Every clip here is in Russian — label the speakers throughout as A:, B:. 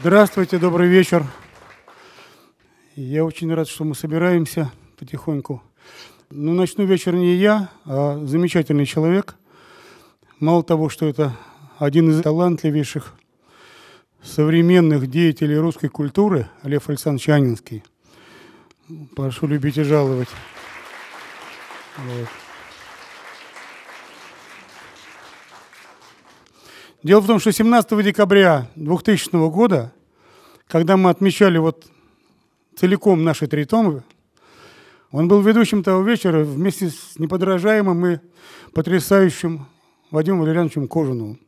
A: Здравствуйте, добрый вечер. Я очень рад, что мы собираемся потихоньку. Ну, начну вечер не я, а замечательный человек. Мало того, что это один из талантливейших современных деятелей русской культуры, Лев Александрович Анинский. Прошу любить и жаловать. Вот. Дело в том, что 17 декабря 2000 года, когда мы отмечали вот целиком наши три тома, он был ведущим того вечера вместе с неподражаемым и потрясающим Вадимом Валерьяновичем Кожановым.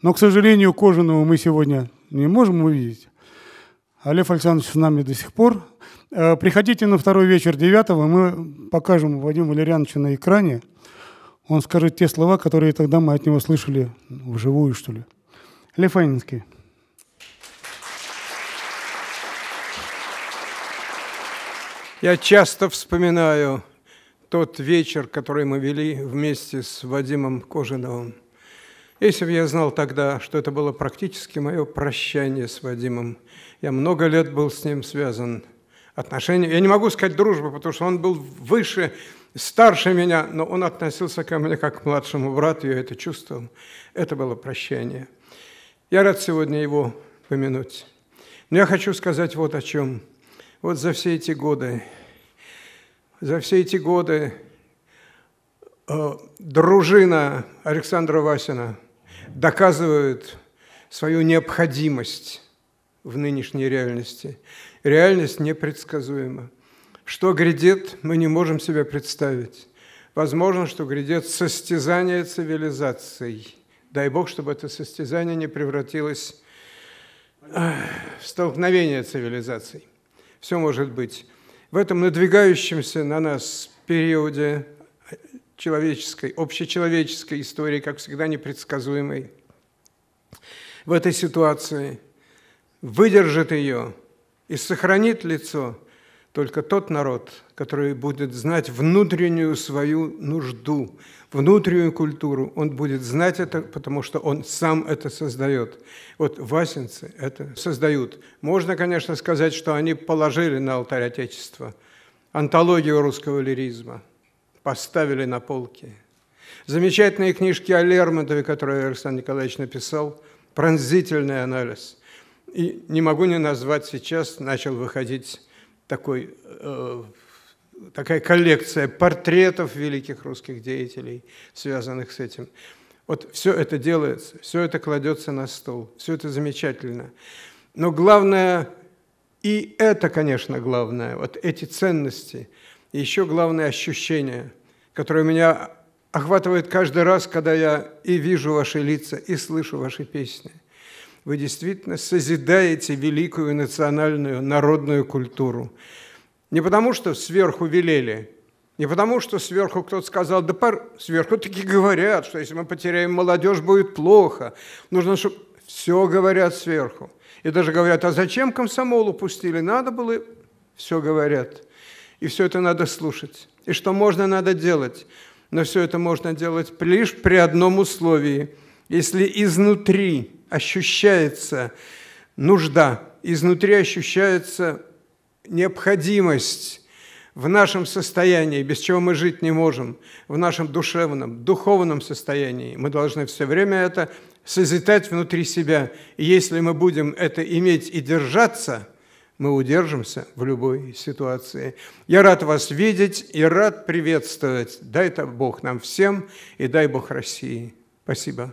A: Но, к сожалению, Кожаного мы сегодня не можем увидеть. Олег а Лев Александрович с нами до сих пор. Э, приходите на второй вечер девятого, мы покажем Вадима Валерьяновича на экране – он скажет те слова, которые тогда мы от него слышали вживую, что ли. Лев
B: Я часто вспоминаю тот вечер, который мы вели вместе с Вадимом Кожиновым. Если бы я знал тогда, что это было практически мое прощание с Вадимом, я много лет был с ним связан. Отношения, я не могу сказать дружба, потому что он был выше старше меня, но он относился ко мне как к младшему брату, я это чувствовал. Это было прощение. Я рад сегодня его помянуть. Но я хочу сказать вот о чем. Вот за все эти годы, за все эти годы э, дружина Александра Васина доказывает свою необходимость в нынешней реальности. Реальность непредсказуема. Что грядет, мы не можем себе представить. Возможно, что грядет состязание цивилизаций. Дай Бог, чтобы это состязание не превратилось э, в столкновение цивилизаций. Все может быть. В этом надвигающемся на нас периоде э, человеческой, общечеловеческой истории, как всегда непредсказуемой, в этой ситуации, выдержит ее и сохранит лицо – только тот народ, который будет знать внутреннюю свою нужду, внутреннюю культуру, он будет знать это, потому что он сам это создает. Вот Васенцы это создают. Можно, конечно, сказать, что они положили на алтарь Отечества антологию русского лиризма, поставили на полки. Замечательные книжки о Лермонтове, которые Александр Николаевич написал, пронзительный анализ. И не могу не назвать сейчас, начал выходить такой, э, такая коллекция портретов великих русских деятелей, связанных с этим. Вот все это делается, все это кладется на стол, все это замечательно. Но главное, и это, конечно, главное, вот эти ценности, еще главное ощущение, которое меня охватывает каждый раз, когда я и вижу ваши лица, и слышу ваши песни – вы действительно созидаете великую национальную народную культуру. Не потому, что сверху велели, не потому, что сверху кто-то сказал, да пар... сверху таки говорят, что если мы потеряем молодежь, будет плохо. Нужно, чтобы все говорят сверху. И даже говорят, а зачем комсомолу пустили? Надо было, все говорят. И все это надо слушать. И что можно, надо делать. Но все это можно делать лишь при одном условии. Если изнутри ощущается нужда, изнутри ощущается необходимость в нашем состоянии, без чего мы жить не можем, в нашем душевном, духовном состоянии. Мы должны все время это созидать внутри себя. И если мы будем это иметь и держаться, мы удержимся в любой ситуации. Я рад вас видеть и рад приветствовать. Дай это Бог нам всем и дай Бог России. Спасибо.